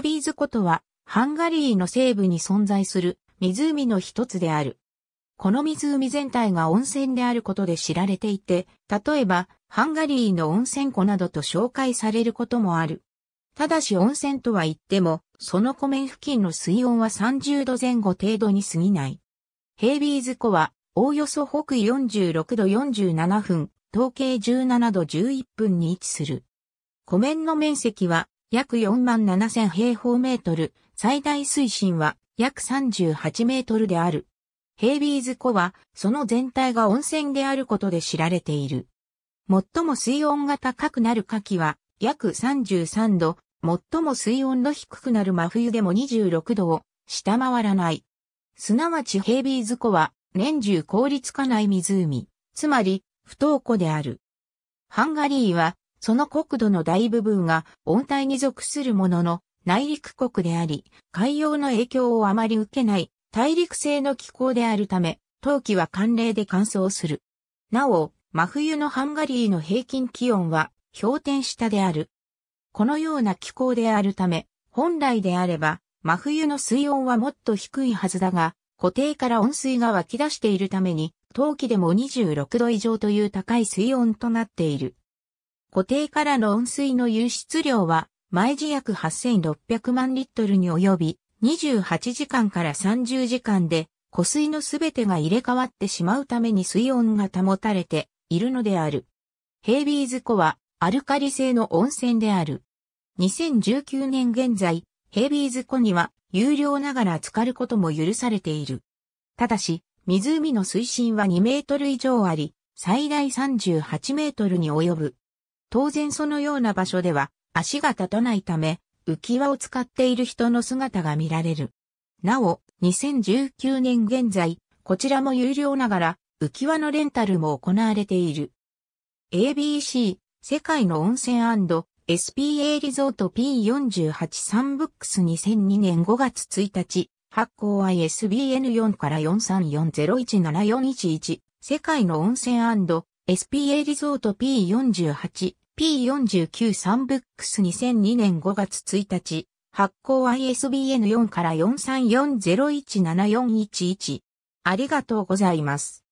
テビーズ湖とは、ハンガリーの西部に存在する湖の一つである。この湖全体が温泉であることで知られていて、例えば、ハンガリーの温泉湖などと紹介されることもある。ただし温泉とは言っても、その湖面付近の水温は30度前後程度に過ぎない。ヘイビーズ湖は、おおよそ北緯46度47分、東経17度11分に位置する。湖面の面積は約4万7000平方メートル、最大水深は約38メートルである。ヘイビーズ湖は、その全体が温泉であることで知られている。最も水温が高くなる夏季は、約33度、最も水温の低くなる真冬でも26度を下回らない。すなわちヘイビーズ湖は、年中凍りつかない湖、つまり、不凍湖である。ハンガリーは、その国土の大部分が温帯に属するものの内陸国であり、海洋の影響をあまり受けない大陸性の気候であるため、冬季は寒冷で乾燥する。なお、真冬のハンガリーの平均気温は氷点下である。このような気候であるため、本来であれば、真冬の水温はもっと低いはずだが、湖底から温水が湧き出しているために、冬季でも26度以上という高い水温となっている。湖底からの温水の輸出量は、毎時約8600万リットルに及び、28時間から30時間で、湖水のすべてが入れ替わってしまうために水温が保たれているのである。ヘイビーズ湖は、アルカリ性の温泉である。2019年現在、ヘイビーズ湖には、有料ながら浸かることも許されている。ただし、湖の水深は2メートル以上あり、最大38メートルに及ぶ。当然そのような場所では足が立たないため、浮き輪を使っている人の姿が見られる。なお、2019年現在、こちらも有料ながら、浮き輪のレンタルも行われている。ABC、世界の温泉 &SPA リゾート p 4 8ンブックス2002年5月1日、発行 ISBN4 から434017411、世界の温泉 &SPA リゾート P48、P493 ブックス2002年5月1日、発行 ISBN4 から4340174111。ありがとうございます。